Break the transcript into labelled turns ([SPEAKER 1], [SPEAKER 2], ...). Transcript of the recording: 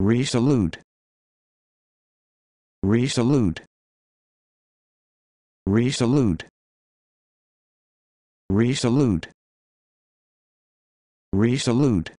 [SPEAKER 1] Resolute. Resolute. Resolute. Resolute. Resolute.